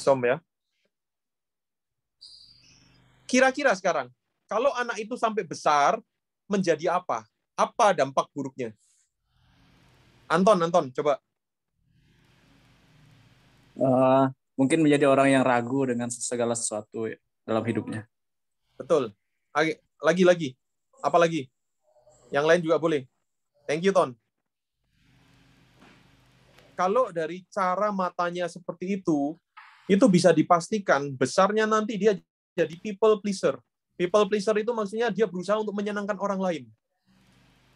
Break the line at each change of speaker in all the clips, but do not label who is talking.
som ya. Kira-kira sekarang, kalau anak itu sampai besar, menjadi apa? Apa dampak buruknya? Anton, Anton, coba. Uh, mungkin menjadi orang yang ragu dengan segala sesuatu ya, dalam hidupnya. Betul. Lagi-lagi. Apa lagi? Yang lain juga boleh. Thank you, Ton. Kalau dari cara matanya seperti itu, itu bisa dipastikan besarnya nanti dia jadi people pleaser. People pleaser itu maksudnya dia berusaha untuk menyenangkan orang lain.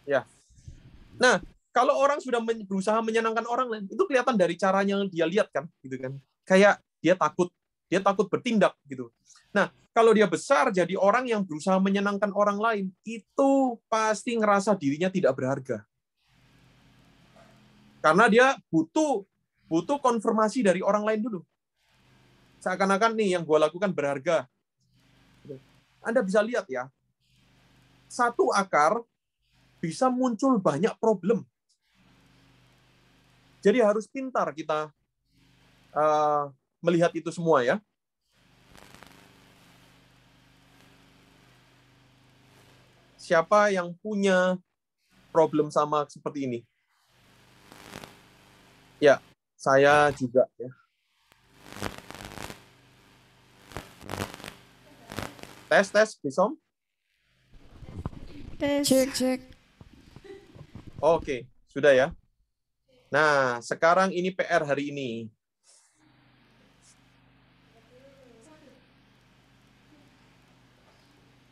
Ya. Nah, kalau orang sudah berusaha menyenangkan orang lain, itu kelihatan dari caranya dia lihat kan, gitu kan. Kayak dia takut, dia takut bertindak gitu. Nah, kalau dia besar jadi orang yang berusaha menyenangkan orang lain, itu pasti ngerasa dirinya tidak berharga. Karena dia butuh butuh konfirmasi dari orang lain dulu seakan-akan nih yang gue lakukan berharga. Anda bisa lihat ya, satu akar bisa muncul banyak problem. Jadi harus pintar kita uh, melihat itu semua ya. Siapa yang punya problem sama seperti ini? Ya, saya juga ya. Tes, tes, Bisom. Tes. Cek, cek. Oke, sudah ya. Nah, sekarang ini PR hari ini.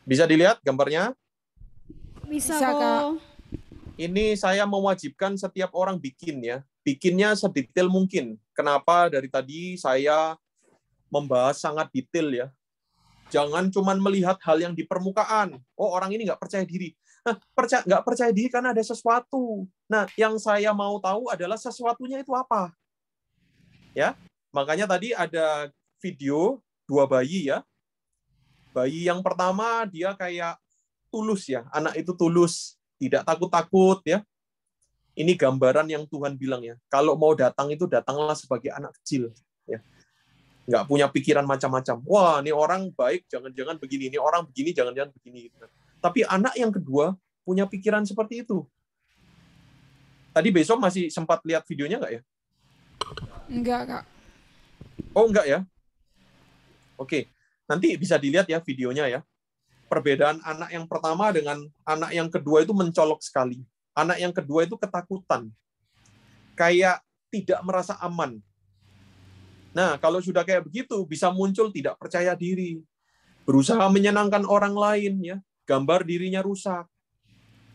Bisa dilihat gambarnya? Bisa, Kak. Ini saya mewajibkan setiap orang bikin ya. Bikinnya sedetail mungkin. Kenapa dari tadi saya membahas sangat detail ya. Jangan cuma melihat hal yang di permukaan. Oh, orang ini nggak percaya diri. Nah, percaya nggak percaya diri karena ada sesuatu. Nah, yang saya mau tahu adalah sesuatunya itu apa. Ya, makanya tadi ada video dua bayi ya. Bayi yang pertama dia kayak tulus ya, anak itu tulus, tidak takut-takut ya. Ini gambaran yang Tuhan bilang ya. Kalau mau datang itu datanglah sebagai anak kecil nggak punya pikiran macam-macam. Wah, ini orang baik, jangan-jangan begini, ini orang begini, jangan-jangan begini. Gitu. Tapi anak yang kedua punya pikiran seperti itu. Tadi besok masih sempat lihat videonya nggak ya? Enggak, Kak. Oh, enggak ya? Oke, nanti bisa dilihat ya videonya ya. Perbedaan anak yang pertama dengan anak yang kedua itu mencolok sekali. Anak yang kedua itu ketakutan. Kayak tidak merasa aman Nah, kalau sudah kayak begitu, bisa muncul tidak percaya diri, berusaha menyenangkan orang lain, ya, gambar dirinya rusak.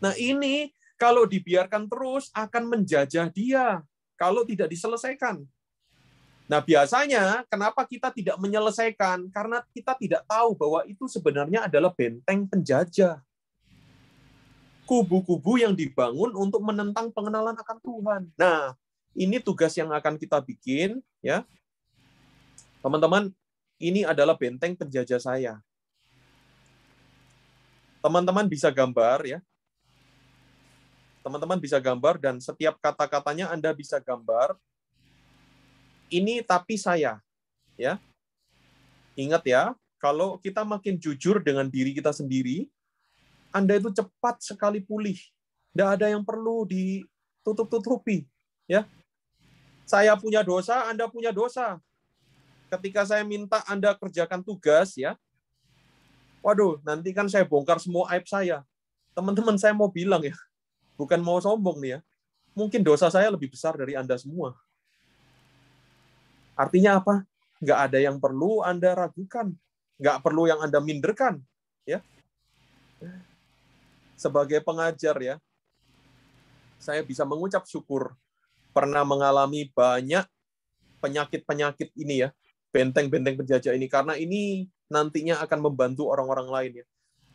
Nah, ini kalau dibiarkan terus akan menjajah dia kalau tidak diselesaikan. Nah, biasanya kenapa kita tidak menyelesaikan? Karena kita tidak tahu bahwa itu sebenarnya adalah benteng penjajah. Kubu-kubu yang dibangun untuk menentang pengenalan akan Tuhan. Nah, ini tugas yang akan kita bikin ya Teman-teman, ini adalah benteng penjajah saya. Teman-teman bisa gambar ya. Teman-teman bisa gambar dan setiap kata-katanya Anda bisa gambar. Ini tapi saya, ya. Ingat ya, kalau kita makin jujur dengan diri kita sendiri, Anda itu cepat sekali pulih. Tidak ada yang perlu ditutup-tutupi, ya. Saya punya dosa, Anda punya dosa ketika saya minta Anda kerjakan tugas ya, waduh, nanti kan saya bongkar semua aib saya. Teman-teman, saya mau bilang ya, bukan mau sombong nih ya, mungkin dosa saya lebih besar dari Anda semua. Artinya apa? Nggak ada yang perlu Anda ragukan. Nggak perlu yang Anda minderkan. ya Sebagai pengajar ya, saya bisa mengucap syukur pernah mengalami banyak penyakit-penyakit ini ya benteng-benteng penjajah ini karena ini nantinya akan membantu orang-orang lain ya.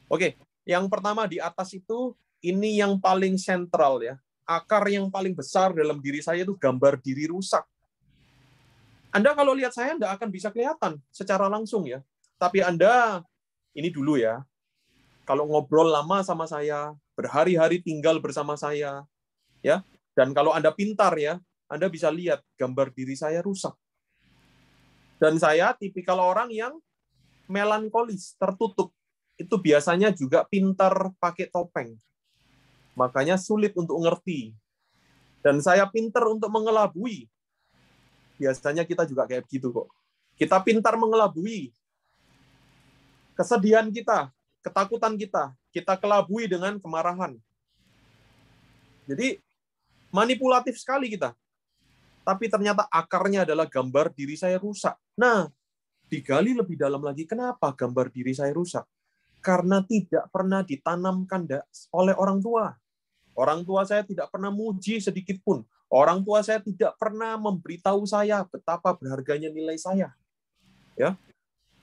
Oke, yang pertama di atas itu ini yang paling sentral ya. Akar yang paling besar dalam diri saya itu gambar diri rusak. Anda kalau lihat saya Anda akan bisa kelihatan secara langsung ya. Tapi Anda ini dulu ya. Kalau ngobrol lama sama saya, berhari-hari tinggal bersama saya, ya. Dan kalau Anda pintar ya, Anda bisa lihat gambar diri saya rusak. Dan saya tipikal orang yang melankolis, tertutup. Itu biasanya juga pintar pakai topeng. Makanya sulit untuk ngerti. Dan saya pintar untuk mengelabui. Biasanya kita juga kayak gitu kok. Kita pintar mengelabui. Kesedihan kita, ketakutan kita, kita kelabui dengan kemarahan. Jadi manipulatif sekali kita tapi ternyata akarnya adalah gambar diri saya rusak. Nah, digali lebih dalam lagi, kenapa gambar diri saya rusak? Karena tidak pernah ditanamkan oleh orang tua. Orang tua saya tidak pernah muji sedikit pun. Orang tua saya tidak pernah memberitahu saya betapa berharganya nilai saya. Ya.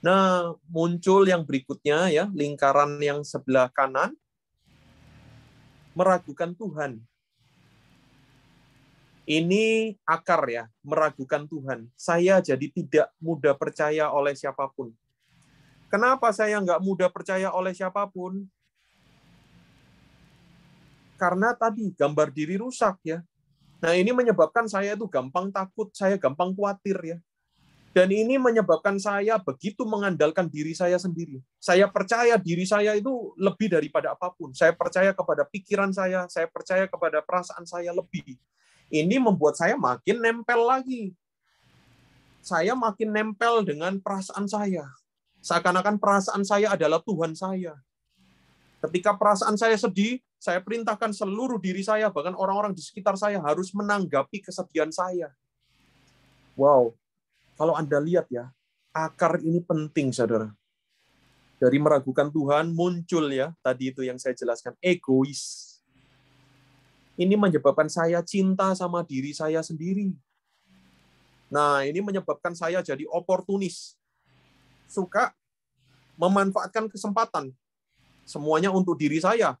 Nah, muncul yang berikutnya ya, lingkaran yang sebelah kanan meragukan Tuhan ini akar ya, meragukan Tuhan. Saya jadi tidak mudah percaya oleh siapapun. Kenapa saya nggak mudah percaya oleh siapapun? Karena tadi gambar diri rusak ya. Nah ini menyebabkan saya itu gampang takut, saya gampang khawatir ya. Dan ini menyebabkan saya begitu mengandalkan diri saya sendiri. Saya percaya diri saya itu lebih daripada apapun. Saya percaya kepada pikiran saya, saya percaya kepada perasaan saya lebih ini membuat saya makin nempel lagi. Saya makin nempel dengan perasaan saya. Seakan-akan perasaan saya adalah Tuhan saya. Ketika perasaan saya sedih, saya perintahkan seluruh diri saya, bahkan orang-orang di sekitar saya harus menanggapi kesedihan saya. Wow, kalau Anda lihat ya, akar ini penting, saudara. Dari meragukan Tuhan muncul ya, tadi itu yang saya jelaskan, egois ini menyebabkan saya cinta sama diri saya sendiri. Nah, ini menyebabkan saya jadi oportunis. Suka memanfaatkan kesempatan. Semuanya untuk diri saya.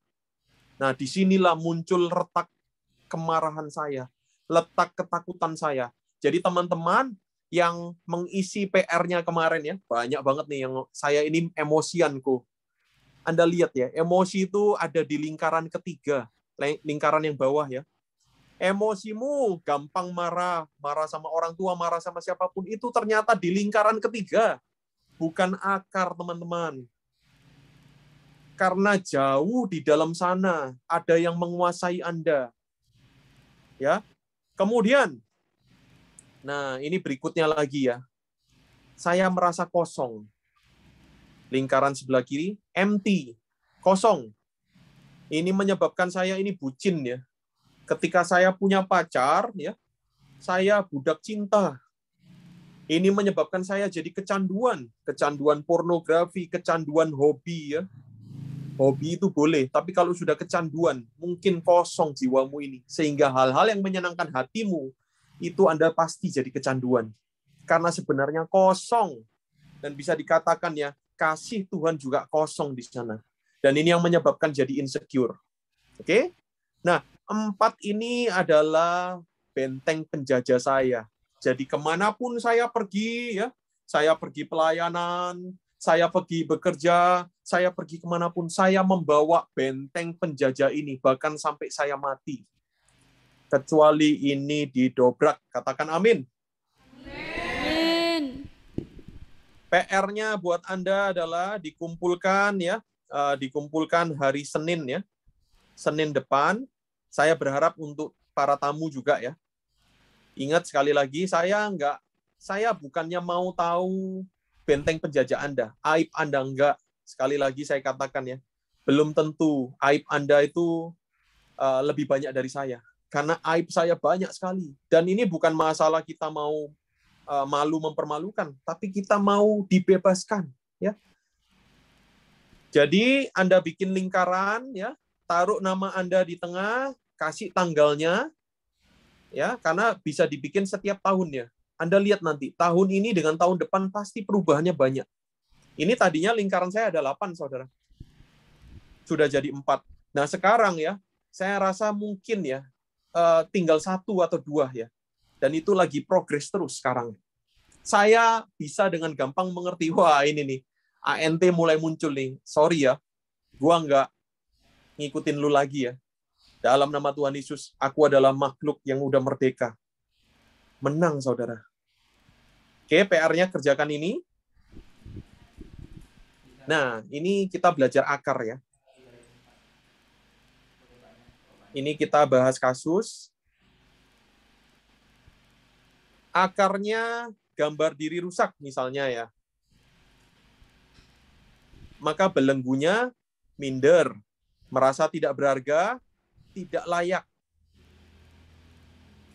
Nah, disinilah muncul retak kemarahan saya, letak ketakutan saya. Jadi teman-teman yang mengisi PR-nya kemarin ya, banyak banget nih yang saya ini emosianku. Anda lihat ya, emosi itu ada di lingkaran ketiga lingkaran yang bawah ya. Emosimu gampang marah, marah sama orang tua, marah sama siapapun itu ternyata di lingkaran ketiga, bukan akar, teman-teman. Karena jauh di dalam sana ada yang menguasai Anda. Ya. Kemudian Nah, ini berikutnya lagi ya. Saya merasa kosong. Lingkaran sebelah kiri empty, kosong ini menyebabkan saya ini bucin ya. Ketika saya punya pacar ya, saya budak cinta. Ini menyebabkan saya jadi kecanduan, kecanduan pornografi, kecanduan hobi ya. Hobi itu boleh, tapi kalau sudah kecanduan, mungkin kosong jiwamu ini. Sehingga hal-hal yang menyenangkan hatimu, itu Anda pasti jadi kecanduan. Karena sebenarnya kosong. Dan bisa dikatakan ya, kasih Tuhan juga kosong di sana. Dan ini yang menyebabkan jadi insecure. Oke? Okay? Nah, empat ini adalah benteng penjajah saya. Jadi kemanapun saya pergi, ya, saya pergi pelayanan, saya pergi bekerja, saya pergi kemanapun, saya membawa benteng penjajah ini, bahkan sampai saya mati. Kecuali ini didobrak, katakan amin. amin. PR-nya buat Anda adalah dikumpulkan ya uh, dikumpulkan hari Senin ya. Senin depan saya berharap untuk para tamu juga ya. Ingat sekali lagi saya enggak saya bukannya mau tahu benteng penjajah Anda, aib Anda enggak. Sekali lagi saya katakan ya, belum tentu aib Anda itu uh, lebih banyak dari saya karena aib saya banyak sekali. Dan ini bukan masalah kita mau uh, malu mempermalukan, tapi kita mau dibebaskan, ya. Jadi Anda bikin lingkaran ya, taruh nama Anda di tengah, kasih tanggalnya ya, karena bisa dibikin setiap tahun ya. Anda lihat nanti tahun ini dengan tahun depan pasti perubahannya banyak. Ini tadinya lingkaran saya ada 8, Saudara. Sudah jadi 4. Nah, sekarang ya, saya rasa mungkin ya eh, tinggal satu atau dua ya. Dan itu lagi progres terus sekarang. Saya bisa dengan gampang mengerti, wah ini nih, ANT mulai muncul nih. Sorry ya, gua nggak ngikutin lu lagi ya. Dalam nama Tuhan Yesus, aku adalah makhluk yang udah merdeka. Menang, saudara. Oke, PR-nya kerjakan ini. Nah, ini kita belajar akar ya. Ini kita bahas kasus. Akarnya gambar diri rusak misalnya ya maka belenggunya minder, merasa tidak berharga, tidak layak.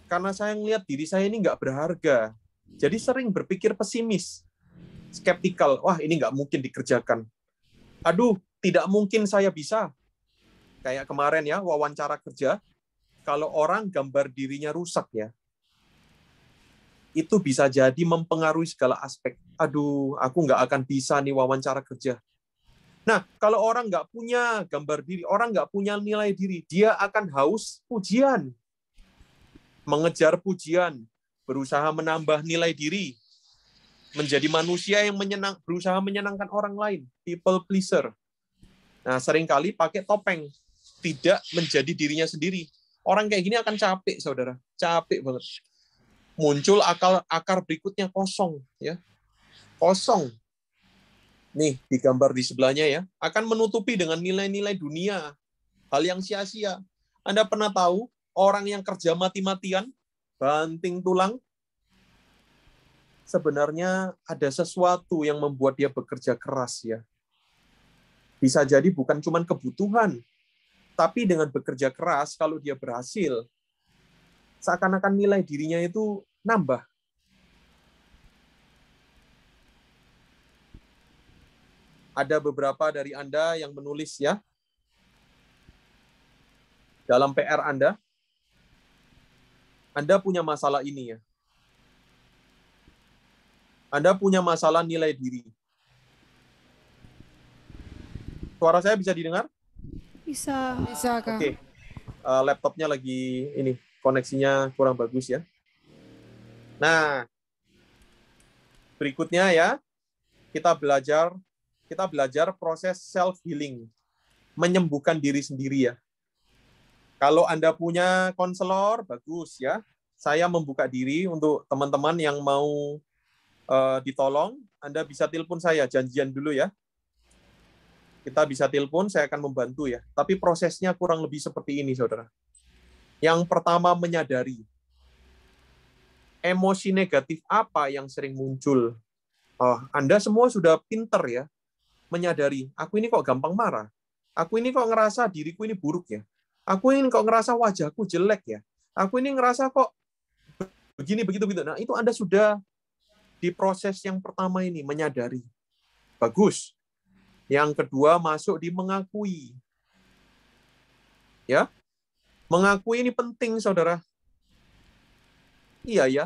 Karena saya melihat diri saya ini nggak berharga. Jadi sering berpikir pesimis, skeptikal. Wah, ini nggak mungkin dikerjakan. Aduh, tidak mungkin saya bisa. Kayak kemarin ya, wawancara kerja. Kalau orang gambar dirinya rusak ya, itu bisa jadi mempengaruhi segala aspek. Aduh, aku nggak akan bisa nih wawancara kerja. Nah, kalau orang nggak punya gambar diri, orang nggak punya nilai diri, dia akan haus pujian, mengejar pujian, berusaha menambah nilai diri, menjadi manusia yang menyenang, berusaha menyenangkan orang lain, people pleaser. Nah, seringkali pakai topeng, tidak menjadi dirinya sendiri. Orang kayak gini akan capek, saudara, capek banget. Muncul akal akar berikutnya kosong, ya, kosong nih di gambar di sebelahnya ya, akan menutupi dengan nilai-nilai dunia, hal yang sia-sia. Anda pernah tahu orang yang kerja mati-matian, banting tulang, sebenarnya ada sesuatu yang membuat dia bekerja keras ya. Bisa jadi bukan cuma kebutuhan, tapi dengan bekerja keras kalau dia berhasil, seakan-akan nilai dirinya itu nambah. Ada beberapa dari Anda yang menulis ya dalam PR Anda. Anda punya masalah ini ya. Anda punya masalah nilai diri. Suara saya bisa didengar? Bisa. Bisa, Kak. Oke. Okay. Uh, eh, laptopnya lagi ini, koneksinya kurang bagus ya. Nah, berikutnya ya, kita belajar kita belajar proses self healing, menyembuhkan diri sendiri ya. Kalau Anda punya konselor, bagus ya. Saya membuka diri untuk teman-teman yang mau uh, ditolong, Anda bisa telepon saya, janjian dulu ya. Kita bisa telepon, saya akan membantu ya. Tapi prosesnya kurang lebih seperti ini, Saudara. Yang pertama menyadari emosi negatif apa yang sering muncul. Oh, Anda semua sudah pinter ya menyadari, aku ini kok gampang marah. Aku ini kok ngerasa diriku ini buruk ya. Aku ini kok ngerasa wajahku jelek ya. Aku ini ngerasa kok begini begitu begitu. Nah, itu Anda sudah di proses yang pertama ini menyadari. Bagus. Yang kedua masuk di mengakui. Ya. Mengakui ini penting, Saudara. Iya ya.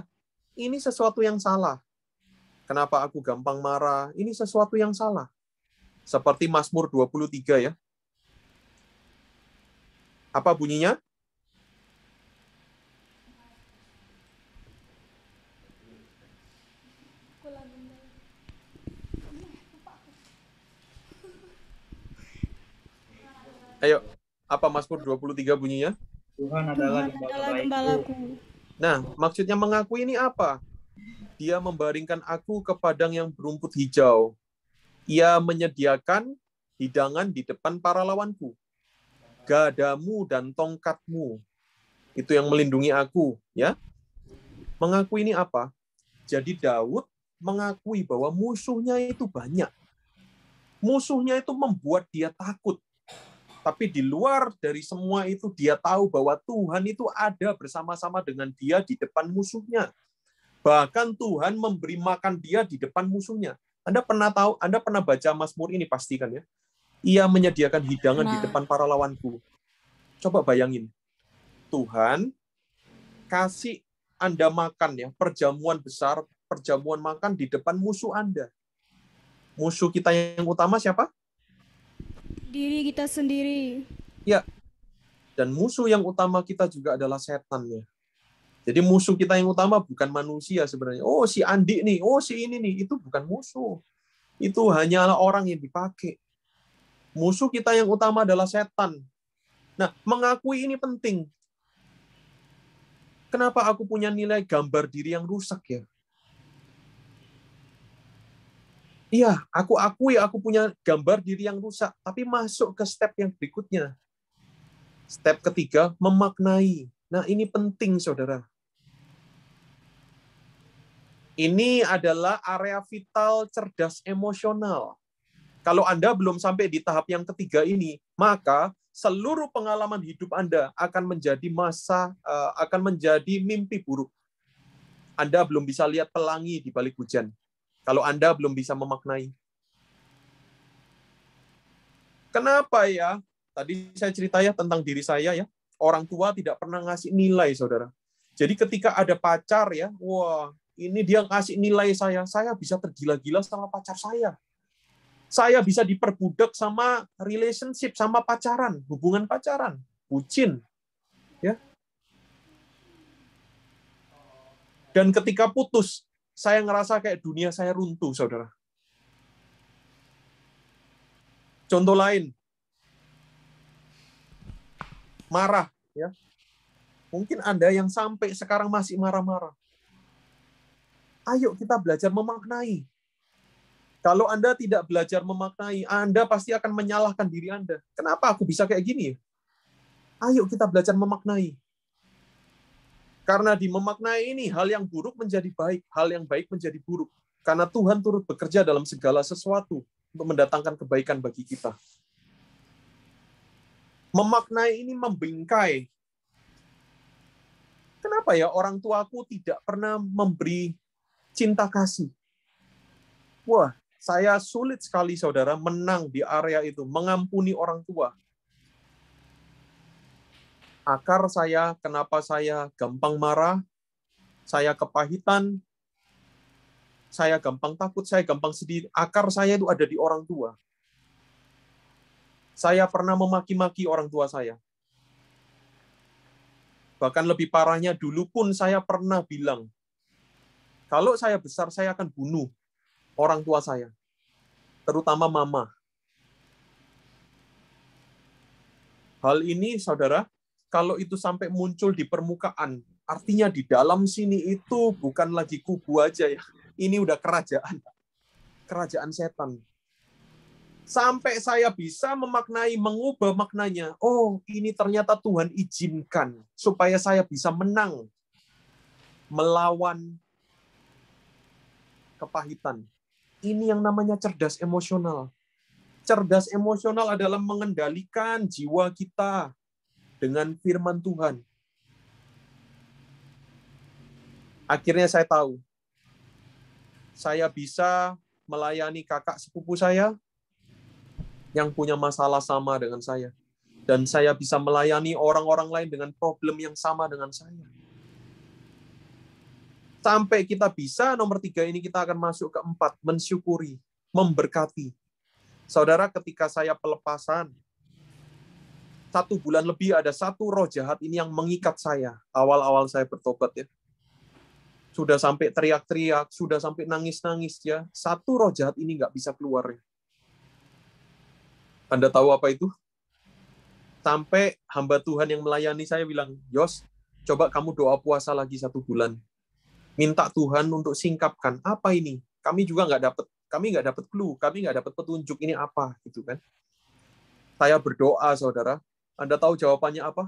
Ini sesuatu yang salah. Kenapa aku gampang marah? Ini sesuatu yang salah. Seperti Mazmur 23 ya. Apa bunyinya? Ayo, apa Mazmur 23 bunyinya? Tuhan adalah gembalaku. Nah, maksudnya mengakui ini apa? Dia membaringkan aku ke padang yang berumput hijau. Ia menyediakan hidangan di depan para lawanku. Gadamu dan tongkatmu itu yang melindungi aku, ya. Mengakui ini apa? Jadi Daud mengakui bahwa musuhnya itu banyak. Musuhnya itu membuat dia takut. Tapi di luar dari semua itu dia tahu bahwa Tuhan itu ada bersama-sama dengan dia di depan musuhnya. Bahkan Tuhan memberi makan dia di depan musuhnya. Anda pernah tahu, Anda pernah baca Mazmur ini pastikan ya. Ia menyediakan hidangan nah. di depan para lawanku. Coba bayangin. Tuhan kasih Anda makan ya, perjamuan besar, perjamuan makan di depan musuh Anda. Musuh kita yang utama siapa? Diri kita sendiri. Ya. Dan musuh yang utama kita juga adalah setan ya. Jadi musuh kita yang utama bukan manusia sebenarnya. Oh si Andi nih, oh si ini nih, itu bukan musuh. Itu hanyalah orang yang dipakai. Musuh kita yang utama adalah setan. Nah, mengakui ini penting. Kenapa aku punya nilai gambar diri yang rusak ya? Iya, aku akui aku punya gambar diri yang rusak, tapi masuk ke step yang berikutnya. Step ketiga, memaknai. Nah, ini penting, saudara ini adalah area vital cerdas emosional. Kalau Anda belum sampai di tahap yang ketiga ini, maka seluruh pengalaman hidup Anda akan menjadi masa eh, akan menjadi mimpi buruk. Anda belum bisa lihat pelangi di balik hujan. Kalau Anda belum bisa memaknai. Kenapa ya? Tadi saya cerita ya tentang diri saya ya. Orang tua tidak pernah ngasih nilai, Saudara. Jadi ketika ada pacar ya, wah, ini dia ngasih nilai saya, saya bisa tergila-gila sama pacar saya. Saya bisa diperbudak sama relationship, sama pacaran, hubungan pacaran, bucin. Ya. Dan ketika putus, saya ngerasa kayak dunia saya runtuh, Saudara. Contoh lain. Marah, ya. Mungkin Anda yang sampai sekarang masih marah-marah Ayo kita belajar memaknai. Kalau Anda tidak belajar memaknai, Anda pasti akan menyalahkan diri Anda. Kenapa aku bisa kayak gini? Ya? Ayo kita belajar memaknai. Karena di memaknai ini hal yang buruk menjadi baik, hal yang baik menjadi buruk. Karena Tuhan turut bekerja dalam segala sesuatu untuk mendatangkan kebaikan bagi kita. Memaknai ini membingkai. Kenapa ya orang tuaku tidak pernah memberi cinta kasih. Wah, saya sulit sekali saudara menang di area itu, mengampuni orang tua. Akar saya, kenapa saya gampang marah, saya kepahitan, saya gampang takut, saya gampang sedih. Akar saya itu ada di orang tua. Saya pernah memaki-maki orang tua saya. Bahkan lebih parahnya, dulu pun saya pernah bilang, kalau saya besar, saya akan bunuh orang tua saya, terutama mama. Hal ini, saudara, kalau itu sampai muncul di permukaan, artinya di dalam sini itu bukan lagi kubu aja ya. Ini udah kerajaan. Kerajaan setan. Sampai saya bisa memaknai, mengubah maknanya. Oh, ini ternyata Tuhan izinkan supaya saya bisa menang melawan kepahitan. Ini yang namanya cerdas emosional. Cerdas emosional adalah mengendalikan jiwa kita dengan firman Tuhan. Akhirnya saya tahu, saya bisa melayani kakak sepupu saya yang punya masalah sama dengan saya. Dan saya bisa melayani orang-orang lain dengan problem yang sama dengan saya Sampai kita bisa, nomor tiga ini kita akan masuk ke empat, mensyukuri, memberkati. Saudara, ketika saya pelepasan, satu bulan lebih ada satu roh jahat ini yang mengikat saya. Awal-awal saya bertobat ya. Sudah sampai teriak-teriak, sudah sampai nangis-nangis ya. Satu roh jahat ini nggak bisa keluar ya. Anda tahu apa itu? Sampai hamba Tuhan yang melayani saya bilang, Yos, coba kamu doa puasa lagi satu bulan minta Tuhan untuk singkapkan apa ini kami juga nggak dapat kami nggak dapat clue kami nggak dapat petunjuk ini apa gitu kan saya berdoa saudara anda tahu jawabannya apa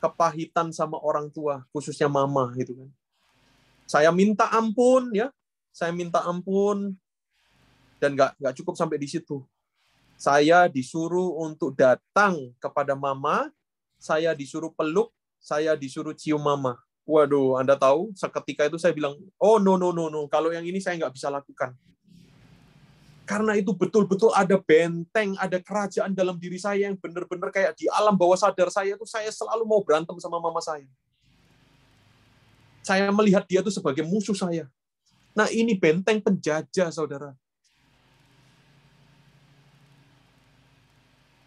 kepahitan sama orang tua khususnya mama gitu kan saya minta ampun ya saya minta ampun dan nggak nggak cukup sampai di situ saya disuruh untuk datang kepada mama saya disuruh peluk saya disuruh cium mama Waduh, Anda tahu, seketika itu saya bilang, oh no, no, no, no, kalau yang ini saya nggak bisa lakukan. Karena itu betul-betul ada benteng, ada kerajaan dalam diri saya yang benar-benar kayak di alam bawah sadar saya itu saya selalu mau berantem sama mama saya. Saya melihat dia itu sebagai musuh saya. Nah ini benteng penjajah, saudara.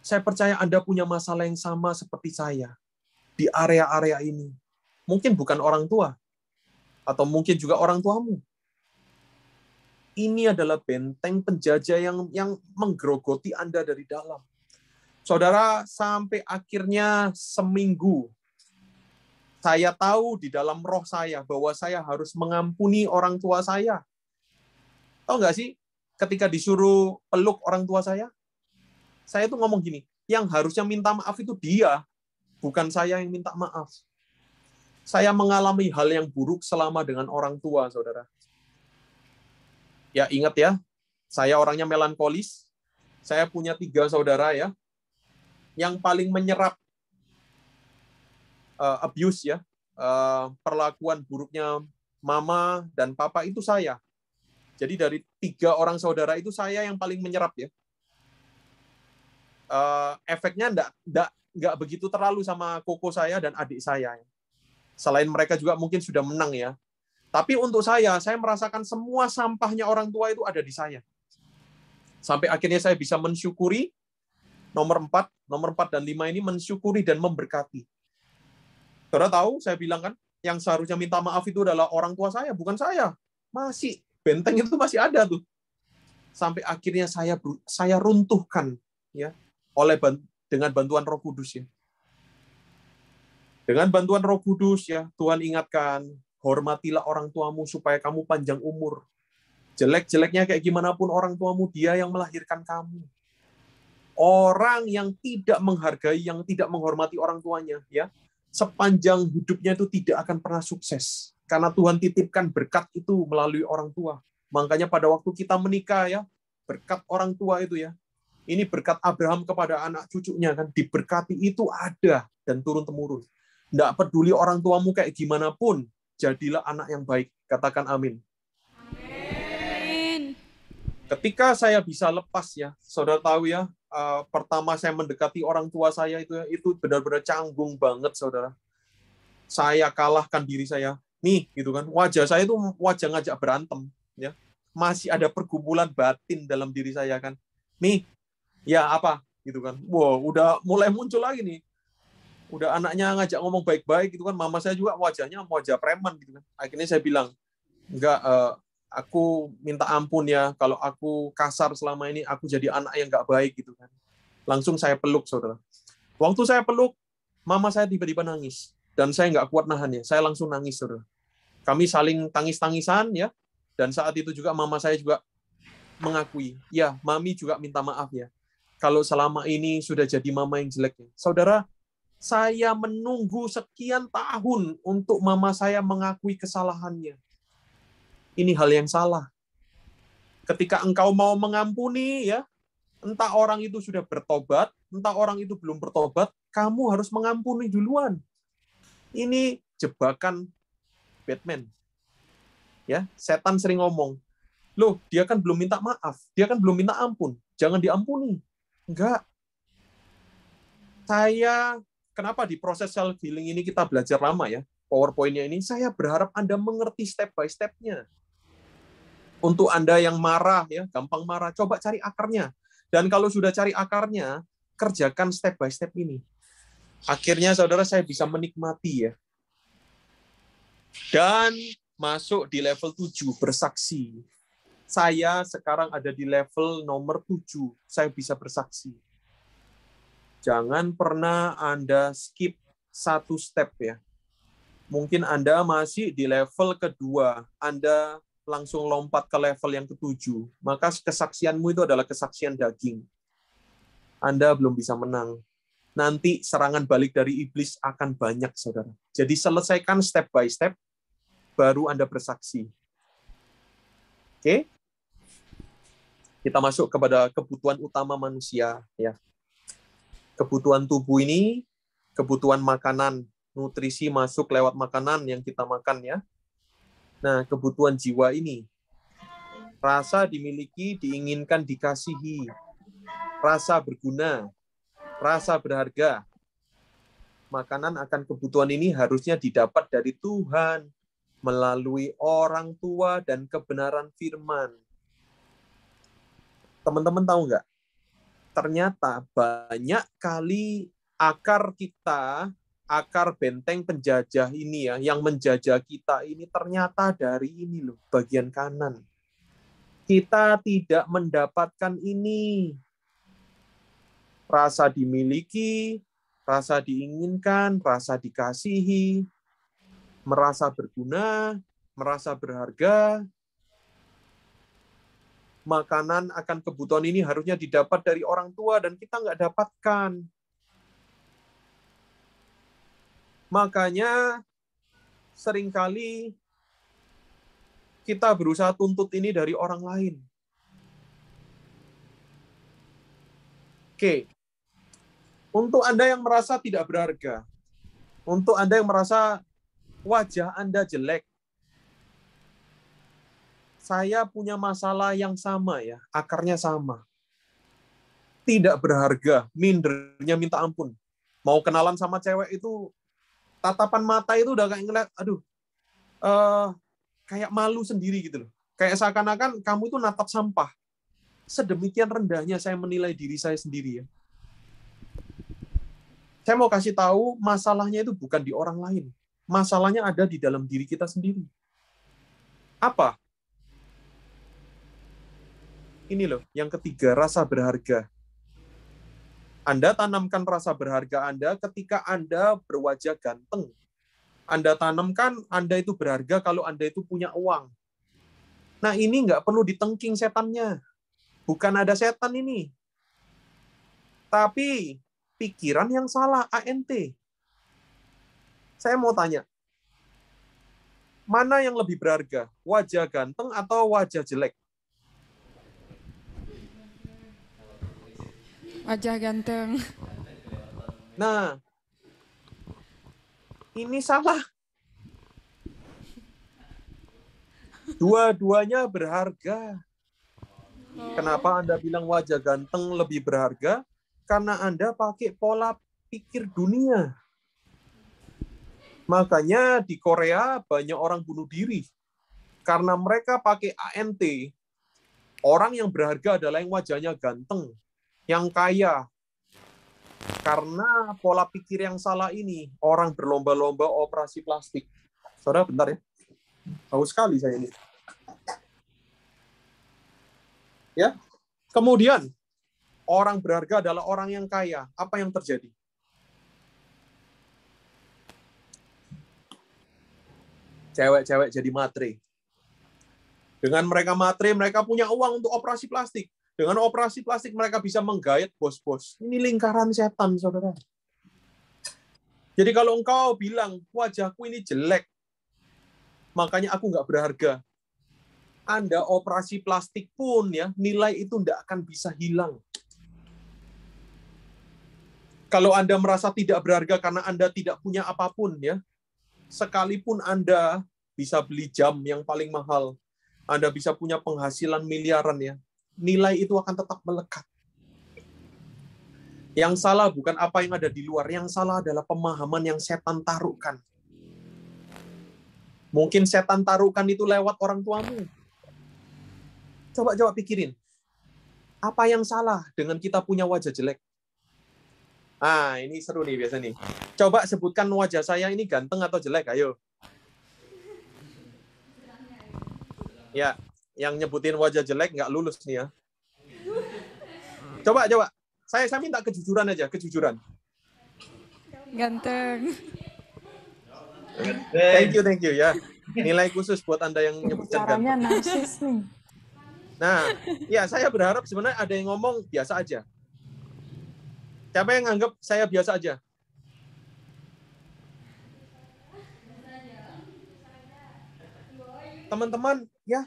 Saya percaya Anda punya masalah yang sama seperti saya di area-area ini Mungkin bukan orang tua, atau mungkin juga orang tuamu. Ini adalah benteng penjajah yang yang menggerogoti Anda dari dalam. Saudara, sampai akhirnya seminggu, saya tahu di dalam roh saya bahwa saya harus mengampuni orang tua saya. Tahu nggak sih, ketika disuruh peluk orang tua saya, saya tuh ngomong gini, yang harusnya minta maaf itu dia, bukan saya yang minta maaf. Saya mengalami hal yang buruk selama dengan orang tua, saudara. Ya, ingat ya, saya orangnya melankolis. Saya punya tiga saudara ya, yang paling menyerap uh, abuse ya, uh, perlakuan buruknya mama dan papa itu saya. Jadi dari tiga orang saudara itu saya yang paling menyerap ya. Uh, efeknya enggak, enggak, enggak begitu terlalu sama koko saya dan adik saya. Ya Selain mereka juga mungkin sudah menang ya. Tapi untuk saya, saya merasakan semua sampahnya orang tua itu ada di saya. Sampai akhirnya saya bisa mensyukuri nomor 4, nomor 4 dan 5 ini mensyukuri dan memberkati. Saudara tahu, saya bilang kan, yang seharusnya minta maaf itu adalah orang tua saya, bukan saya. Masih, benteng itu masih ada tuh. Sampai akhirnya saya saya runtuhkan ya oleh dengan bantuan Roh Kudus ya. Dengan bantuan Roh Kudus ya, Tuhan ingatkan, hormatilah orang tuamu supaya kamu panjang umur. Jelek-jeleknya kayak gimana pun orang tuamu, dia yang melahirkan kamu. Orang yang tidak menghargai, yang tidak menghormati orang tuanya, ya sepanjang hidupnya itu tidak akan pernah sukses. Karena Tuhan titipkan berkat itu melalui orang tua. Makanya pada waktu kita menikah ya, berkat orang tua itu ya. Ini berkat Abraham kepada anak cucunya kan diberkati itu ada dan turun temurun. Tidak peduli orang tuamu kayak gimana pun, jadilah anak yang baik. Katakan amin. Amin. Ketika saya bisa lepas ya, saudara tahu ya, eh, pertama saya mendekati orang tua saya itu itu benar-benar canggung banget saudara. Saya kalahkan diri saya. Nih, gitu kan. Wajah saya itu wajah ngajak berantem, ya. Masih ada pergumulan batin dalam diri saya kan. Nih, ya apa? Gitu kan. Wow, udah mulai muncul lagi nih udah anaknya ngajak ngomong baik-baik gitu kan mama saya juga wajahnya wajah preman gitu kan akhirnya saya bilang enggak uh, aku minta ampun ya kalau aku kasar selama ini aku jadi anak yang enggak baik gitu kan langsung saya peluk saudara waktu saya peluk mama saya tiba-tiba nangis dan saya enggak kuat nahannya saya langsung nangis saudara kami saling tangis-tangisan ya dan saat itu juga mama saya juga mengakui ya mami juga minta maaf ya kalau selama ini sudah jadi mama yang jelek ya. saudara saya menunggu sekian tahun untuk mama saya mengakui kesalahannya. Ini hal yang salah. Ketika engkau mau mengampuni, ya, entah orang itu sudah bertobat, entah orang itu belum bertobat, kamu harus mengampuni duluan. Ini jebakan Batman. Ya, setan sering ngomong, loh dia kan belum minta maaf, dia kan belum minta ampun, jangan diampuni. Enggak. Saya kenapa di proses self healing ini kita belajar lama ya Powerpointnya ini saya berharap Anda mengerti step by stepnya. Untuk Anda yang marah ya, gampang marah, coba cari akarnya. Dan kalau sudah cari akarnya, kerjakan step by step ini. Akhirnya saudara saya bisa menikmati ya. Dan masuk di level 7 bersaksi. Saya sekarang ada di level nomor 7, saya bisa bersaksi jangan pernah Anda skip satu step ya. Mungkin Anda masih di level kedua, Anda langsung lompat ke level yang ketujuh, maka kesaksianmu itu adalah kesaksian daging. Anda belum bisa menang. Nanti serangan balik dari iblis akan banyak, saudara. Jadi selesaikan step by step, baru Anda bersaksi. Oke? Kita masuk kepada kebutuhan utama manusia. ya kebutuhan tubuh ini kebutuhan makanan, nutrisi masuk lewat makanan yang kita makan ya. Nah, kebutuhan jiwa ini rasa dimiliki, diinginkan, dikasihi. Rasa berguna, rasa berharga. Makanan akan kebutuhan ini harusnya didapat dari Tuhan melalui orang tua dan kebenaran firman. Teman-teman tahu nggak? ternyata banyak kali akar kita, akar benteng penjajah ini ya, yang menjajah kita ini ternyata dari ini loh, bagian kanan. Kita tidak mendapatkan ini. Rasa dimiliki, rasa diinginkan, rasa dikasihi, merasa berguna, merasa berharga, makanan akan kebutuhan ini harusnya didapat dari orang tua dan kita nggak dapatkan. Makanya seringkali kita berusaha tuntut ini dari orang lain. Oke, untuk Anda yang merasa tidak berharga, untuk Anda yang merasa wajah Anda jelek, saya punya masalah yang sama ya, akarnya sama. Tidak berharga, mindernya minta ampun. Mau kenalan sama cewek itu, tatapan mata itu udah kayak ngeliat, aduh, uh, kayak malu sendiri gitu loh. Kayak seakan-akan kamu itu natap sampah. Sedemikian rendahnya saya menilai diri saya sendiri ya. Saya mau kasih tahu masalahnya itu bukan di orang lain. Masalahnya ada di dalam diri kita sendiri. Apa? ini loh, yang ketiga rasa berharga. Anda tanamkan rasa berharga Anda ketika Anda berwajah ganteng. Anda tanamkan Anda itu berharga kalau Anda itu punya uang. Nah ini nggak perlu ditengking setannya. Bukan ada setan ini. Tapi pikiran yang salah, ANT. Saya mau tanya, mana yang lebih berharga? Wajah ganteng atau wajah jelek? Wajah ganteng. Nah, ini salah. Dua-duanya berharga. Kenapa Anda bilang wajah ganteng lebih berharga? Karena Anda pakai pola pikir dunia. Makanya di Korea banyak orang bunuh diri. Karena mereka pakai ANT. Orang yang berharga adalah yang wajahnya ganteng yang kaya. Karena pola pikir yang salah ini, orang berlomba-lomba operasi plastik. Saudara, bentar ya. Tahu sekali saya ini. Ya. Kemudian, orang berharga adalah orang yang kaya. Apa yang terjadi? Cewek-cewek jadi matre. Dengan mereka matre, mereka punya uang untuk operasi plastik. Dengan operasi plastik mereka bisa menggayat bos-bos. Ini lingkaran setan, saudara. Jadi kalau engkau bilang, wajahku ini jelek, makanya aku nggak berharga. Anda operasi plastik pun ya, nilai itu tidak akan bisa hilang. Kalau Anda merasa tidak berharga karena Anda tidak punya apapun ya, sekalipun Anda bisa beli jam yang paling mahal, Anda bisa punya penghasilan miliaran ya, nilai itu akan tetap melekat. Yang salah bukan apa yang ada di luar, yang salah adalah pemahaman yang setan taruhkan. Mungkin setan taruhkan itu lewat orang tuamu. Coba-coba pikirin, apa yang salah dengan kita punya wajah jelek? Ah, ini seru nih biasa nih. Coba sebutkan wajah saya ini ganteng atau jelek, ayo. Ya, yang nyebutin wajah jelek nggak lulus nih ya. Coba coba. Saya saya minta kejujuran aja, kejujuran. Ganteng. Thank you, thank you ya. Nilai khusus buat Anda yang nyebutkan Caranya narsis nih. Nah, ya saya berharap sebenarnya ada yang ngomong biasa aja. Siapa yang anggap saya biasa aja? Teman-teman, ya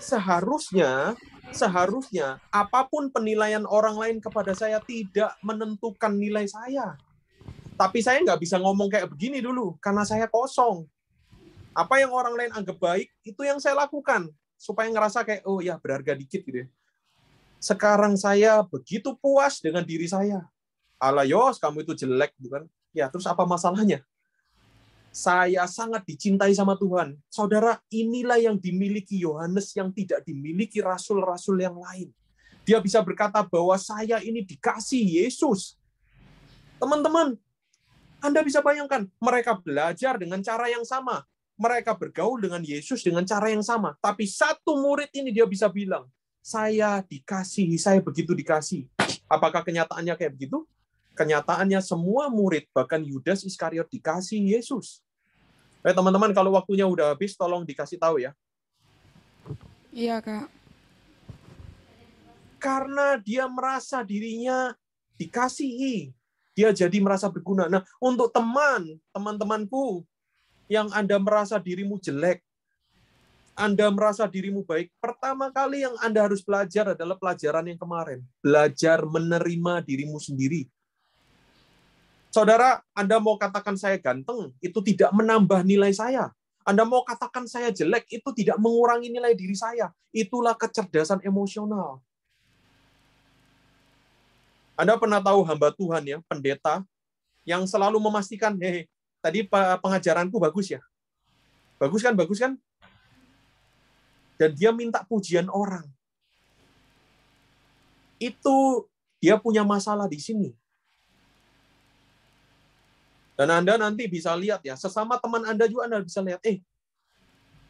seharusnya seharusnya apapun penilaian orang lain kepada saya tidak menentukan nilai saya. Tapi saya nggak bisa ngomong kayak begini dulu karena saya kosong. Apa yang orang lain anggap baik itu yang saya lakukan supaya ngerasa kayak oh ya berharga dikit gitu. Ya. Sekarang saya begitu puas dengan diri saya. ala yos kamu itu jelek bukan? Gitu ya terus apa masalahnya? Saya sangat dicintai sama Tuhan. Saudara, inilah yang dimiliki Yohanes yang tidak dimiliki rasul-rasul yang lain. Dia bisa berkata bahwa saya ini dikasih Yesus. Teman-teman, Anda bisa bayangkan, mereka belajar dengan cara yang sama. Mereka bergaul dengan Yesus dengan cara yang sama. Tapi satu murid ini dia bisa bilang, saya dikasih, saya begitu dikasih. Apakah kenyataannya kayak begitu? kenyataannya semua murid bahkan Yudas Iskariot dikasih Yesus. Eh teman-teman kalau waktunya udah habis tolong dikasih tahu ya. Iya kak. Karena dia merasa dirinya dikasihi, dia jadi merasa berguna. Nah untuk teman teman-temanku yang anda merasa dirimu jelek, anda merasa dirimu baik, pertama kali yang Anda harus belajar adalah pelajaran yang kemarin. Belajar menerima dirimu sendiri. Saudara, Anda mau katakan saya ganteng, itu tidak menambah nilai saya. Anda mau katakan saya jelek, itu tidak mengurangi nilai diri saya. Itulah kecerdasan emosional. Anda pernah tahu hamba Tuhan ya, pendeta, yang selalu memastikan, hehe, tadi pengajaranku bagus ya? Bagus kan, bagus kan? Dan dia minta pujian orang. Itu dia punya masalah di sini dan Anda nanti bisa lihat ya, sesama teman Anda juga Anda bisa lihat, eh,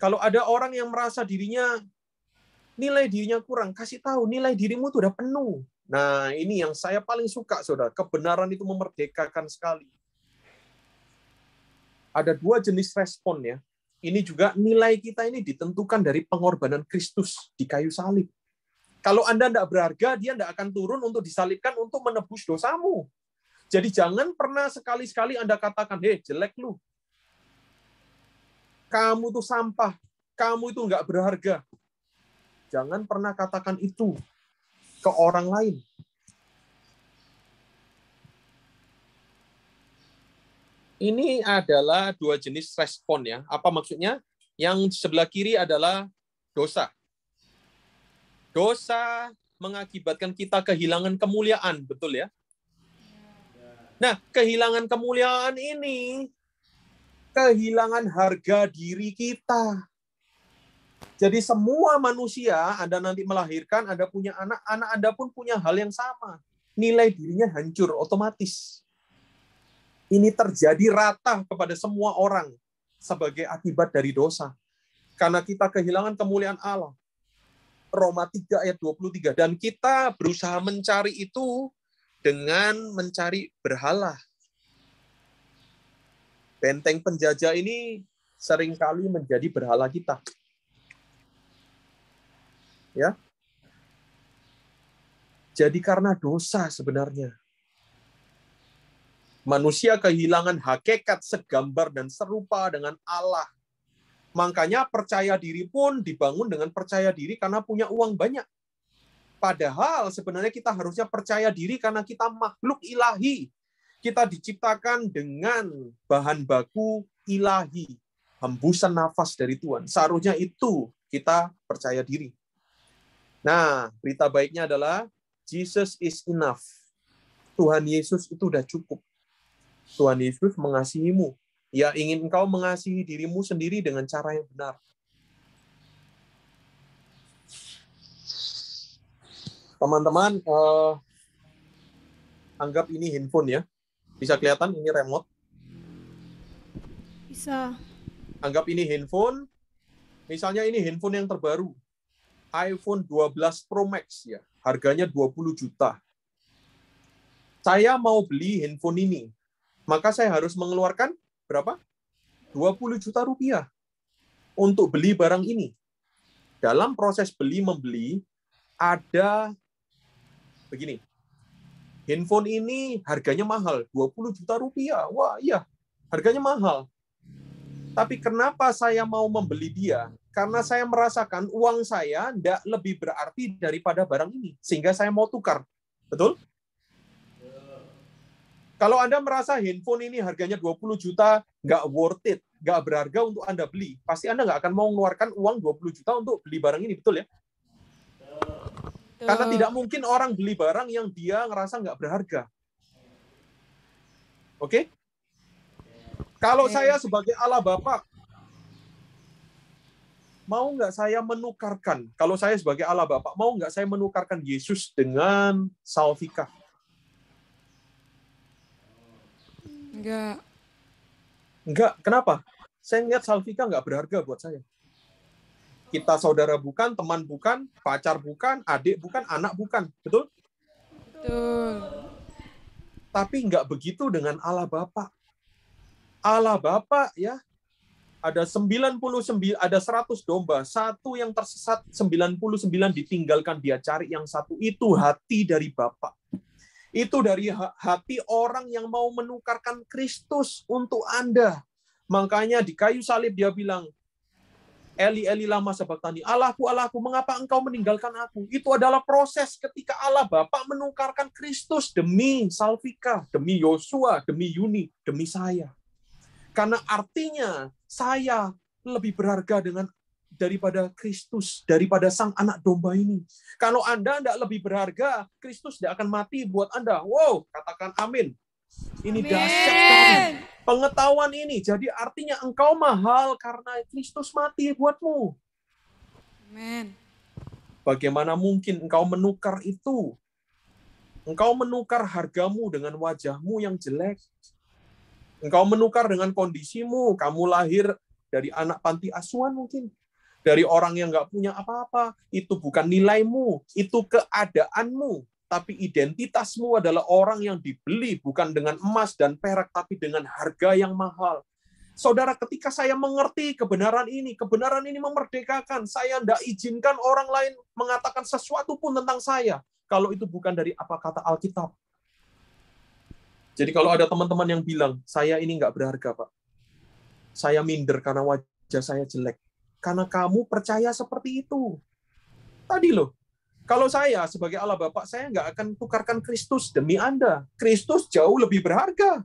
kalau ada orang yang merasa dirinya, nilai dirinya kurang, kasih tahu nilai dirimu itu udah penuh. Nah, ini yang saya paling suka, saudara. Kebenaran itu memerdekakan sekali. Ada dua jenis respon ya. Ini juga nilai kita ini ditentukan dari pengorbanan Kristus di kayu salib. Kalau Anda tidak berharga, dia tidak akan turun untuk disalibkan untuk menebus dosamu. Jadi jangan pernah sekali-sekali Anda katakan, hei jelek lu. Kamu itu sampah. Kamu itu nggak berharga. Jangan pernah katakan itu ke orang lain. Ini adalah dua jenis respon ya. Apa maksudnya? Yang sebelah kiri adalah dosa. Dosa mengakibatkan kita kehilangan kemuliaan, betul ya? Nah, kehilangan kemuliaan ini kehilangan harga diri kita. Jadi semua manusia, Anda nanti melahirkan, Anda punya anak, anak Anda pun punya hal yang sama. Nilai dirinya hancur otomatis. Ini terjadi rata kepada semua orang sebagai akibat dari dosa. Karena kita kehilangan kemuliaan Allah. Roma 3 ayat 23. Dan kita berusaha mencari itu dengan mencari berhala. Benteng penjajah ini seringkali menjadi berhala kita. Ya. Jadi karena dosa sebenarnya. Manusia kehilangan hakikat segambar dan serupa dengan Allah. Makanya percaya diri pun dibangun dengan percaya diri karena punya uang banyak. Padahal sebenarnya kita harusnya percaya diri karena kita makhluk ilahi. Kita diciptakan dengan bahan baku ilahi, hembusan nafas dari Tuhan. Seharusnya itu kita percaya diri. Nah, berita baiknya adalah Jesus is enough. Tuhan Yesus itu sudah cukup. Tuhan Yesus mengasihimu. Ya ingin engkau mengasihi dirimu sendiri dengan cara yang benar. teman-teman uh, anggap ini handphone ya. Bisa kelihatan ini remote? Bisa. Anggap ini handphone. Misalnya ini handphone yang terbaru. iPhone 12 Pro Max ya. Harganya 20 juta. Saya mau beli handphone ini. Maka saya harus mengeluarkan berapa? 20 juta rupiah untuk beli barang ini. Dalam proses beli membeli ada begini. Handphone ini harganya mahal, 20 juta rupiah. Wah, iya, harganya mahal. Tapi kenapa saya mau membeli dia? Karena saya merasakan uang saya tidak lebih berarti daripada barang ini, sehingga saya mau tukar. Betul? Kalau Anda merasa handphone ini harganya 20 juta, nggak worth it, nggak berharga untuk Anda beli, pasti Anda nggak akan mau mengeluarkan uang 20 juta untuk beli barang ini, betul ya? Karena tidak mungkin orang beli barang yang dia ngerasa nggak berharga. Oke? Okay? Kalau okay. saya sebagai Allah Bapak, mau nggak saya menukarkan, kalau saya sebagai Allah Bapak, mau nggak saya menukarkan Yesus dengan Salvika? Enggak. Enggak, kenapa? Saya lihat Salvika nggak berharga buat saya kita saudara bukan, teman bukan, pacar bukan, adik bukan, anak bukan, betul? Betul. Tapi nggak begitu dengan Allah Bapa. Allah Bapa ya ada 99 ada 100 domba, satu yang tersesat 99 ditinggalkan dia cari yang satu itu hati dari Bapa. Itu dari hati orang yang mau menukarkan Kristus untuk Anda. Makanya di kayu salib dia bilang, Eli Eli lama sabaktani. Allahku Allahku mengapa engkau meninggalkan aku? Itu adalah proses ketika Allah Bapa menukarkan Kristus demi Salvika, demi Yosua, demi Yuni, demi saya. Karena artinya saya lebih berharga dengan daripada Kristus, daripada sang anak domba ini. Kalau Anda tidak lebih berharga, Kristus tidak akan mati buat Anda. Wow, katakan amin. Ini dasar dahsyat pengetahuan ini. Jadi artinya engkau mahal karena Kristus mati buatmu. Amen. Bagaimana mungkin engkau menukar itu? Engkau menukar hargamu dengan wajahmu yang jelek. Engkau menukar dengan kondisimu. Kamu lahir dari anak panti asuhan mungkin. Dari orang yang nggak punya apa-apa. Itu bukan nilaimu. Itu keadaanmu tapi identitasmu adalah orang yang dibeli bukan dengan emas dan perak, tapi dengan harga yang mahal. Saudara, ketika saya mengerti kebenaran ini, kebenaran ini memerdekakan. Saya tidak izinkan orang lain mengatakan sesuatu pun tentang saya. Kalau itu bukan dari apa kata Alkitab. Jadi kalau ada teman-teman yang bilang, saya ini nggak berharga, Pak. Saya minder karena wajah saya jelek. Karena kamu percaya seperti itu. Tadi loh, kalau saya sebagai Allah Bapak, saya nggak akan tukarkan Kristus demi Anda. Kristus jauh lebih berharga.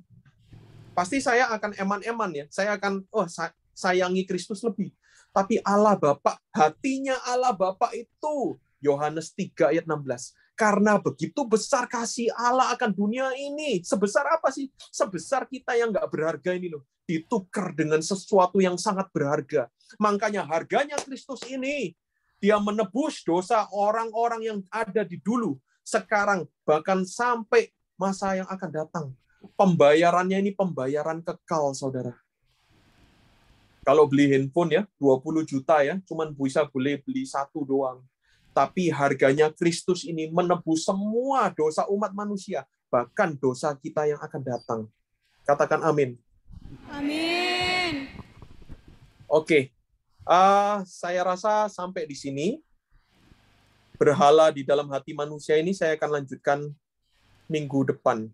Pasti saya akan eman-eman ya. Saya akan, oh sayangi Kristus lebih. Tapi Allah Bapak, hatinya Allah Bapak itu, Yohanes 3 ayat 16. Karena begitu besar kasih Allah akan dunia ini. Sebesar apa sih? Sebesar kita yang nggak berharga ini loh. Ditukar dengan sesuatu yang sangat berharga. Makanya harganya Kristus ini dia menebus dosa orang-orang yang ada di dulu, sekarang, bahkan sampai masa yang akan datang. Pembayarannya ini pembayaran kekal, saudara. Kalau beli handphone ya, 20 juta ya, cuman bisa boleh beli satu doang. Tapi harganya Kristus ini menebus semua dosa umat manusia, bahkan dosa kita yang akan datang. Katakan amin. Amin. Oke, Uh, saya rasa sampai di sini berhala di dalam hati manusia ini saya akan lanjutkan minggu depan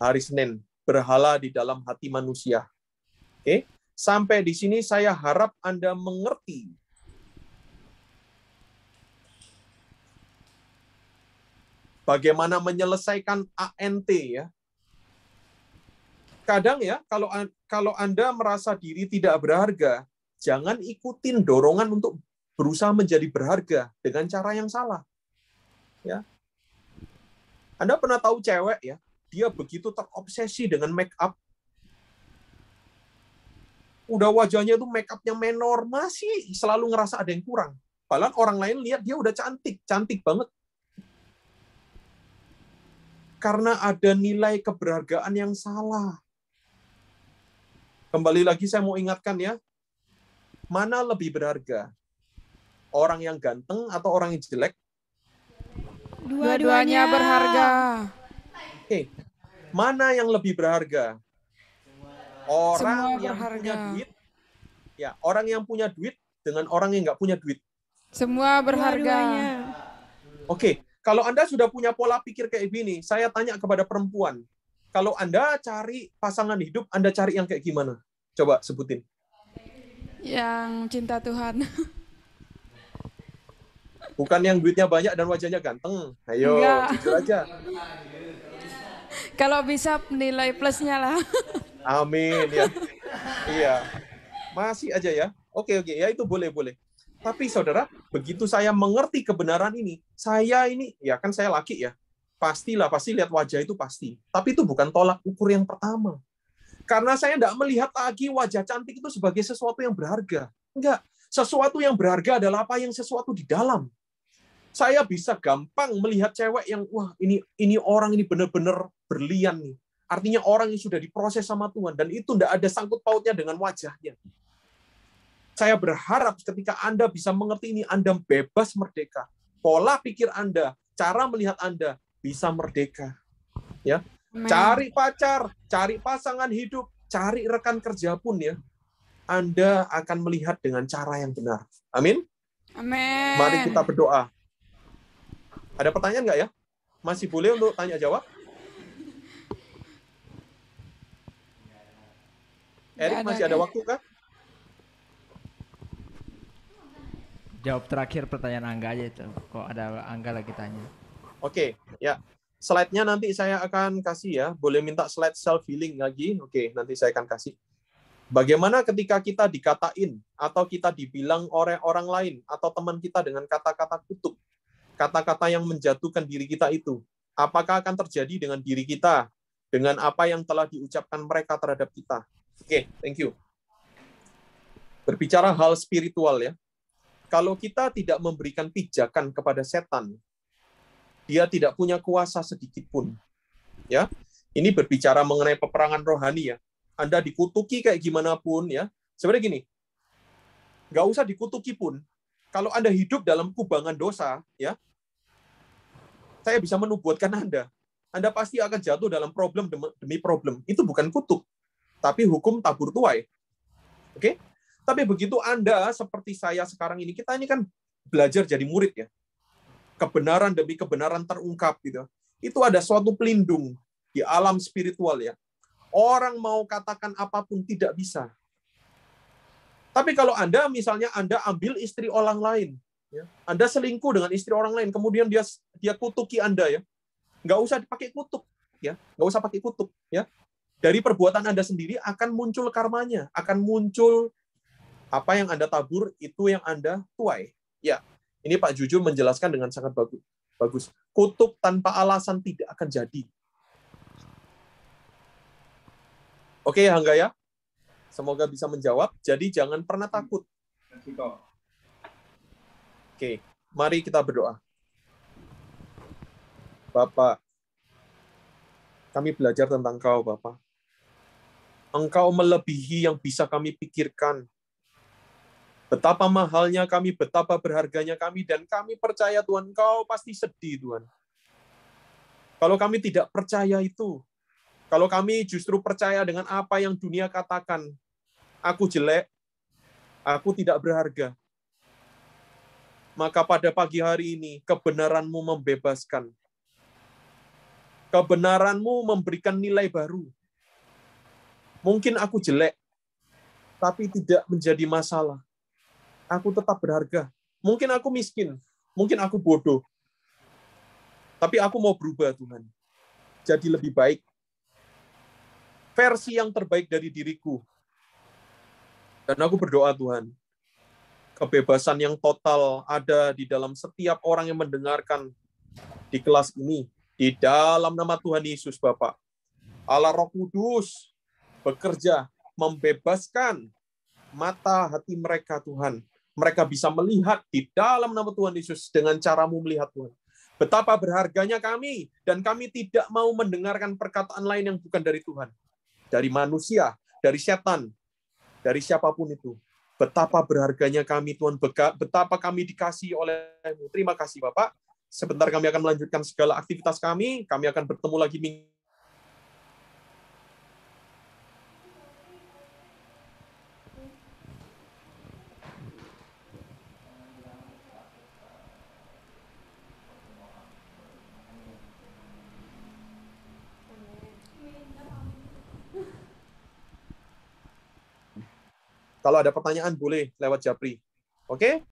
hari Senin berhala di dalam hati manusia. Oke, okay? sampai di sini saya harap Anda mengerti. Bagaimana menyelesaikan ANT ya? Kadang ya, kalau kalau Anda merasa diri tidak berharga, jangan ikutin dorongan untuk berusaha menjadi berharga dengan cara yang salah. Ya. Anda pernah tahu cewek ya, dia begitu terobsesi dengan make up. Udah wajahnya itu make upnya menor, masih selalu ngerasa ada yang kurang. Padahal orang lain lihat dia udah cantik, cantik banget. Karena ada nilai keberhargaan yang salah. Kembali lagi saya mau ingatkan ya, mana lebih berharga? Orang yang ganteng atau orang yang jelek? Dua-duanya berharga. Oke. Okay. Mana yang lebih berharga? Orang Semua yang berharga. punya duit. Ya, orang yang punya duit dengan orang yang nggak punya duit. Semua berharga. Oke, okay. kalau Anda sudah punya pola pikir kayak gini, saya tanya kepada perempuan, kalau Anda cari pasangan hidup, Anda cari yang kayak gimana? Coba sebutin. Yang cinta Tuhan. Bukan yang duitnya banyak dan wajahnya ganteng. Ayo, jujur aja. Kalau bisa nilai plusnya lah. Amin ya. iya. Masih aja ya. Oke oke ya itu boleh boleh. Tapi saudara, begitu saya mengerti kebenaran ini, saya ini ya kan saya laki ya. Pastilah pasti lihat wajah itu pasti. Tapi itu bukan tolak ukur yang pertama. Karena saya tidak melihat lagi wajah cantik itu sebagai sesuatu yang berharga. Enggak. Sesuatu yang berharga adalah apa yang sesuatu di dalam. Saya bisa gampang melihat cewek yang wah ini ini orang ini benar-benar berlian nih. Artinya orang yang sudah diproses sama Tuhan dan itu tidak ada sangkut pautnya dengan wajahnya. Saya berharap ketika Anda bisa mengerti ini, Anda bebas merdeka. Pola pikir Anda, cara melihat Anda bisa merdeka. Ya, Cari pacar, cari pasangan hidup, cari rekan kerja pun ya. Anda akan melihat dengan cara yang benar. Amin. Amin. Mari kita berdoa. Ada pertanyaan nggak ya? Masih boleh untuk tanya jawab? Erik masih ada waktu kah? Jawab terakhir pertanyaan Angga aja itu. Kok ada Angga lagi tanya? Oke, okay, ya slide-nya nanti saya akan kasih ya. Boleh minta slide self-healing lagi? Oke, nanti saya akan kasih. Bagaimana ketika kita dikatain atau kita dibilang oleh orang lain atau teman kita dengan kata-kata kutuk, kata-kata yang menjatuhkan diri kita itu, apakah akan terjadi dengan diri kita, dengan apa yang telah diucapkan mereka terhadap kita? Oke, thank you. Berbicara hal spiritual ya, kalau kita tidak memberikan pijakan kepada setan dia tidak punya kuasa sedikit pun. Ya. Ini berbicara mengenai peperangan rohani ya. Anda dikutuki kayak gimana pun ya. Sebenarnya gini, nggak usah dikutuki pun. Kalau Anda hidup dalam kubangan dosa, ya, saya bisa menubuatkan Anda. Anda pasti akan jatuh dalam problem demi problem. Itu bukan kutuk, tapi hukum tabur tuai. Oke? Tapi begitu Anda seperti saya sekarang ini, kita ini kan belajar jadi murid ya kebenaran demi kebenaran terungkap gitu. Itu ada suatu pelindung di alam spiritual ya. Orang mau katakan apapun tidak bisa. Tapi kalau Anda misalnya Anda ambil istri orang lain, ya. Anda selingkuh dengan istri orang lain, kemudian dia dia kutuki Anda ya. Nggak usah dipakai kutuk ya, nggak usah pakai kutuk ya. Dari perbuatan Anda sendiri akan muncul karmanya, akan muncul apa yang Anda tabur itu yang Anda tuai. Ya, ini Pak Juju menjelaskan dengan sangat bagus. Bagus. Kutuk tanpa alasan tidak akan jadi. Oke ya Hangga ya. Semoga bisa menjawab. Jadi jangan pernah takut. Oke, mari kita berdoa. Bapak, kami belajar tentang Kau, Bapak. Engkau melebihi yang bisa kami pikirkan, Betapa mahalnya kami, betapa berharganya kami, dan kami percaya Tuhan, Kau pasti sedih Tuhan. Kalau kami tidak percaya itu, kalau kami justru percaya dengan apa yang dunia katakan, aku jelek, aku tidak berharga, maka pada pagi hari ini kebenaranmu membebaskan. Kebenaranmu memberikan nilai baru. Mungkin aku jelek, tapi tidak menjadi masalah aku tetap berharga. Mungkin aku miskin, mungkin aku bodoh. Tapi aku mau berubah, Tuhan. Jadi lebih baik. Versi yang terbaik dari diriku. Dan aku berdoa, Tuhan. Kebebasan yang total ada di dalam setiap orang yang mendengarkan di kelas ini. Di dalam nama Tuhan Yesus, Bapak. Allah Roh Kudus bekerja membebaskan mata hati mereka, Tuhan mereka bisa melihat di dalam nama Tuhan Yesus dengan caramu melihat Tuhan. Betapa berharganya kami, dan kami tidak mau mendengarkan perkataan lain yang bukan dari Tuhan. Dari manusia, dari setan, dari siapapun itu. Betapa berharganya kami, Tuhan. Betapa kami dikasih olehmu. Terima kasih, Bapak. Sebentar kami akan melanjutkan segala aktivitas kami. Kami akan bertemu lagi minggu Kalau ada pertanyaan boleh lewat Japri. Oke? Okay?